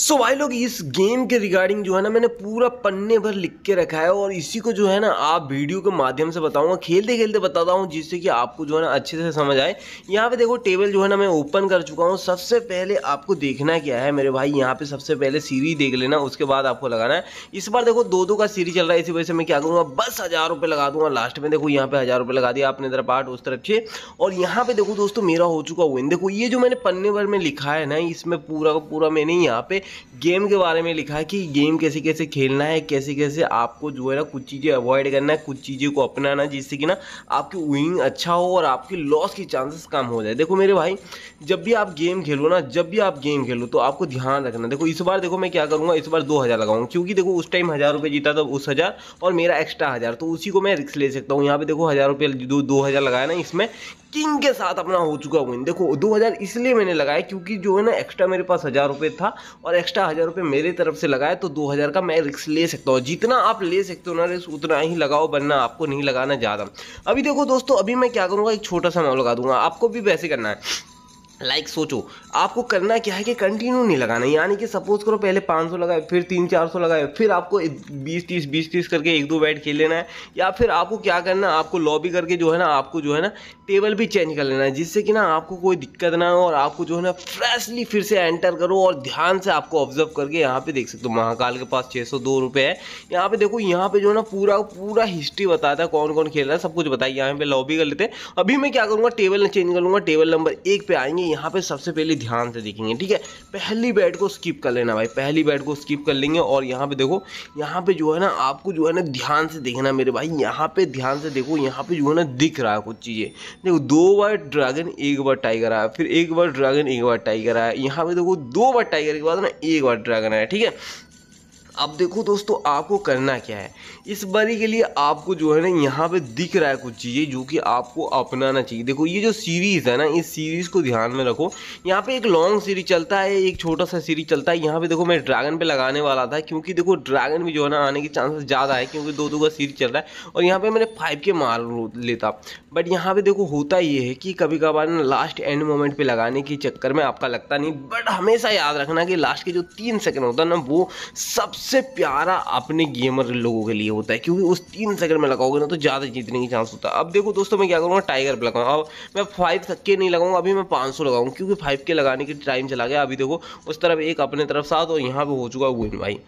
सो भाई लोग इस गेम के रिगार्डिंग जो है ना मैंने पूरा पन्ने भर लिख के रखा है और इसी को जो है ना आप वीडियो के माध्यम से बताऊंगा खेलते खेलते बताता हूँ जिससे कि आपको जो है ना अच्छे से समझ आए यहाँ पे देखो टेबल जो है ना मैं ओपन कर चुका हूँ सबसे पहले आपको देखना क्या है मेरे भाई यहाँ पे सबसे पहले सीरीज देख लेना उसके बाद आपको लगाना है इस बार देखो दो दो का सीरीज चल रहा है इसी वजह से मैं क्या करूँगा बस हज़ार रुपये लगा दूंगा लास्ट में देखो यहाँ पे हज़ार रुपये लगा दिया आपने तरफ पार्ट उस तरफ से और यहाँ पे देखो दोस्तों मेरा हो चुका विन देखो ये जो मैंने पन्ने भर में लिखा है ना इसमें पूरा का पूरा मैंने यहाँ पे गेम के बारे में लिखा है कि गेम कैसे कैसे खेलना है कैसे कैसे आपको जो है ना कुछ चीज़ें अवॉइड करना है कुछ चीज़ों को अपनाना जिससे कि ना आपकी विंग अच्छा हो और आपकी लॉस की चांसेस कम हो जाए देखो मेरे भाई जब भी आप गेम खेलो ना जब भी आप गेम खेलो तो आपको ध्यान रखना देखो इस बार देखो मैं क्या करूँगा इस बार दो हज़ार लगाऊंगा क्योंकि देखो उस टाइम हज़ार रुपये जीता था उस हज़ार और मेरा एक्स्ट्रा हज़ार तो उसी को मैं रिक्स ले सकता हूँ यहाँ पे देखो हज़ार रुपये दो हज़ार लगाया ना इसमें किंग के साथ अपना हो चुका हुआ देखो दो हज़ार इसलिए मैंने लगाया क्योंकि जो है ना एक्स्ट्रा मेरे पास हज़ार रुपये था और और एक्स्ट्रा हज़ार रुपये मेरे तरफ से लगाए तो दो हज़ार का मैं रिक्स ले सकता हूँ जितना आप ले सकते हो ना रिस्क उतना ही लगाओ वरना आपको नहीं लगाना ज़्यादा अभी देखो दोस्तों अभी मैं क्या करूँगा एक छोटा सा मैं लगा दूंगा आपको भी वैसे करना है लाइक like सोचो आपको करना क्या है कि कंटिन्यू नहीं लगाना यानी कि सपोज करो पहले 500 लगाए फिर तीन चार सौ लगाए फिर आपको 20 30 20 30 करके एक दो बैट खेल लेना है या फिर आपको क्या करना है आपको लॉबी करके जो है ना आपको जो है ना टेबल भी चेंज कर लेना है जिससे कि ना आपको कोई दिक्कत ना हो और आपको जो है ना फ्रेशली फिर से एंटर करो और ध्यान से आपको ऑब्जर्व करके यहाँ पे देख सकते हो महाकाल के पास छः सौ दो रुपये है यहाँ पे देखो यहाँ पे जो है ना पूरा पूरा हिस्ट्री बताता है कौन कौन खेल रहा है सब कुछ बताइए यहाँ पे लॉबी कर लेते हैं अभी मैं क्या करूँगा टेबल चेंज करूँगा टेबल नंबर एक पे आएंगे यहाँ पे सबसे पहले ध्यान से देखेंगे ठीक है पहली बैट को स्किप कर लेना भाई पहली बैट को स्किप कर लेंगे और यहाँ पे देखो यहाँ पे जो है ना आपको जो है ना ध्यान से देखना मेरे भाई यहाँ पे ध्यान से देखो यहाँ पे जो है ना दिख रहा है कुछ चीज़ें देखो दो बार ड्रैगन एक बार टाइगर आया फिर एक बार ड्रैगन एक बार टाइगर आया यहाँ पे देखो दो बार टाइगर के बाद ना एक बार ड्रैगन आया ठीक है अब देखो दोस्तों आपको करना क्या है इस बारी के लिए आपको जो है ना यहाँ पे दिख रहा है कुछ चीज़ें जो कि आपको अपनाना चाहिए देखो ये जो सीरीज़ है ना इस सीरीज़ को ध्यान में रखो यहाँ पे एक लॉन्ग सीरीज चलता है एक छोटा सा सीरीज चलता है यहाँ पे देखो मैं ड्रैगन पे लगाने वाला था क्योंकि देखो ड्रैगन भी जो है ना आने के चांसेस ज़्यादा है क्योंकि दो दो का सीरीज चल रहा है और यहाँ पर मैंने फाइव के मार लेता बट यहाँ पर देखो होता ये है कि कभी कभार ना लास्ट एंड मोमेंट पर लगाने के चक्कर में आपका लगता नहीं बट हमेशा याद रखना कि लास्ट के जो तीन सेकेंड होता है ना वो सबसे सबसे प्यारा अपने गेमर लोगों के लिए होता है क्योंकि उस तीन सेकंड में लगाओगे ना तो ज़्यादा जीतने की चांस होता है अब देखो दोस्तों मैं क्या करूँगा टाइगर पर लगाऊंगा अब मैं फाइव तक के नहीं लगाऊंगा अभी मैं पाँच सौ लगाऊंगा क्योंकि फाइव के लगाने की टाइम चला गया अभी देखो उस तरफ एक अपने तरफ साथ और यहाँ पर हो चुका है वो भाई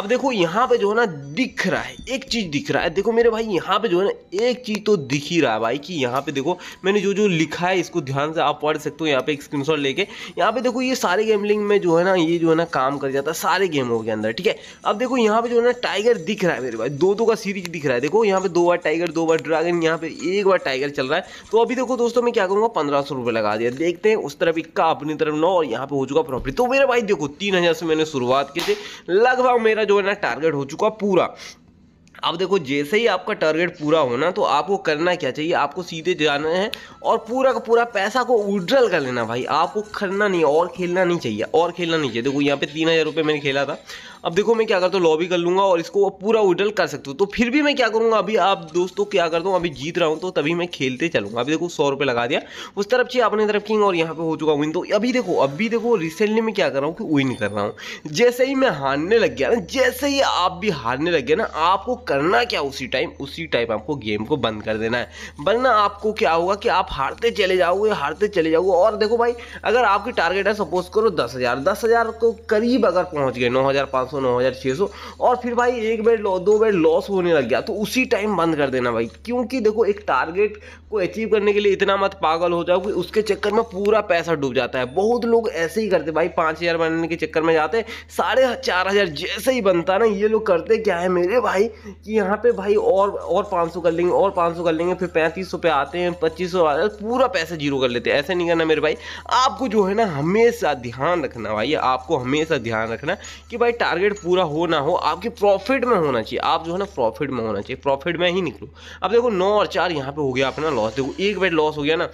अब देखो यहाँ पर जो है ना दिख रहा है एक चीज़ दिख रहा है देखो मेरे भाई यहाँ पर जो है ना एक चीज़ तो दिख ही रहा है भाई कि यहाँ पर देखो मैंने जो जो लिखा है इसको ध्यान से आप पढ़ सकते हो यहाँ पे एक स्क्रीन लेके यहाँ पे देखो ये सारे गेमलिंग में जो है ना ये जो है ना काम कर जाता है सारे गेमों के अंदर ठीक है अब देखो यहाँ पे जो है ना टाइगर दिख रहा है मेरे भाई दो दो का सीरीज दिख रहा है देखो यहाँ पे दो बार टाइगर दो बार ड्रैगन यहाँ पे एक बार टाइगर चल रहा है तो अभी देखो दोस्तों मैं क्या करूँगा पंद्रह सौ रुपये लगा दिया देखते हैं उस तरफ इक्का अपनी तरफ नौ और यहाँ पे हो चुका प्रॉफिट तो मेरे भाई देखो तीन हज़ार से मैंने शुरुआत की थी लगभग मेरा जो है ना टारगेट हो चुका पूरा अब देखो जैसे ही आपका टारगेट पूरा होना तो आपको करना क्या चाहिए आपको सीधे जाना है और पूरा का पूरा पैसा को उड्रल कर लेना भाई आपको करना नहीं और खेलना नहीं चाहिए और खेलना नहीं चाहिए देखो यहाँ पे तीन हज़ार रुपये मैंने खेला था अब देखो मैं क्या करता हूँ लॉबी कर लूँगा और इसको पूरा उडल कर सकता हूँ तो फिर भी मैं क्या करूँगा अभी आप दोस्तों क्या करता हूँ अभी जीत रहा हूँ तो तभी मैं खेलते चलूँगा अभी देखो सौ रुपये लगा दिया उस तरफ चाहिए अपने तरफ किंग और यहाँ पर हो चुका विन तो अभी देखो अभी देखो रिसेंटली मैं क्या कर रहा हूँ कि विन कर रहा हूँ जैसे ही मैं हारने लग गया ना जैसे ही आप भी हारने लग गया ना आपको करना क्या उसी टाइम उसी टाइम आपको गेम को बंद कर देना है वरना आपको क्या होगा कि आप हारते चले जाओगे हारते चले जाओगे और देखो भाई अगर आपकी टारगेट है सपोज करो दस हज़ार दस हज़ार को तो करीब अगर पहुँच गए नौ हज़ार पाँच सौ सौ और फिर भाई एक बेड दो बेड लॉस होने लग गया तो उसी टाइम बंद कर देना भाई क्योंकि देखो एक टारगेट को अचीव करने के लिए इतना मत पागल हो जाओ कि उसके चक्कर में पूरा पैसा डूब जाता है बहुत लोग ऐसे ही करते भाई पाँच हज़ार बनने के चक्कर में जाते साढ़े चार हज़ार जैसे ही बनता ना ये लोग करते क्या है मेरे भाई कि यहाँ पे भाई और और पाँच सौ कर लेंगे और पाँच सौ कर लेंगे फिर पैंतीस सौ पे आते हैं पच्चीस सौ पूरा पैसा जीरो कर लेते हैं ऐसे नहीं करना मेरे भाई आपको जो है ना हमेशा ध्यान रखना भाई आपको हमेशा ध्यान रखना कि भाई टारगेट टारगेट पूरा हो ना हो आपके प्रॉफिट में होना चाहिए आप जो है ना प्रॉफिट में होना चाहिए प्रॉफिट में ही निकलो अब देखो नौ और चार यहाँ पे हो गया अपना लॉस देखो एक बेट लॉस हो गया ना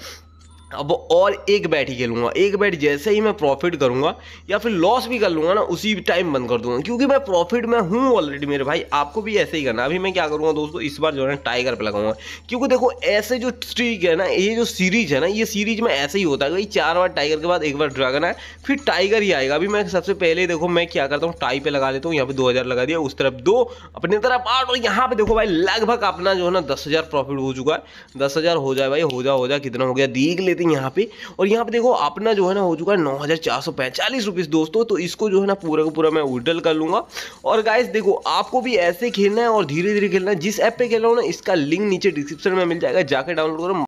अब और एक बैट ही खेलूँगा एक बैट जैसे ही मैं प्रॉफिट करूँगा या फिर लॉस भी कर लूँगा ना उसी टाइम बंद कर दूंगा क्योंकि मैं प्रॉफिट में हूँ ऑलरेडी मेरे भाई आपको भी ऐसे ही करना अभी मैं क्या करूँगा दोस्तों इस बार जो है टाइगर पे लगाऊंगा क्योंकि देखो ऐसे जो स्ट्रीक है ना ये जो सीरीज है ना ये सीरीज में ऐसे ही होता है भाई चार बार टाइगर के बाद एक बार ड्रैगन है फिर टाइगर ही आएगा अभी मैं सबसे पहले देखो मैं क्या करता हूँ टाई पे लगा देता हूँ यहाँ पे दो लगा दिया उस तरफ दो अपनी तरफ आठ और यहाँ पे देखो भाई लगभग अपना जो है ना दस प्रॉफिट हो चुका है दस हो जाए भाई हो जा हो जा कितना हो गया देख लेते लेते हैं यहाँ पे और यहाँ पे देखो अपना जो है ना हो चुका है नौ हज़ार चार सौ पैंतालीस रुपीज़ दोस्तों तो इसको जो है ना पूरा का पूरा मैं उडल कर लूँगा और गाइस देखो आपको भी ऐसे खेलना है और धीरे धीरे खेलना है जिस ऐप पे खेल रहा हूँ ना इसका लिंक नीचे डिस्क्रिप्शन में मिल जाएगा जाकर डाउनलोड करो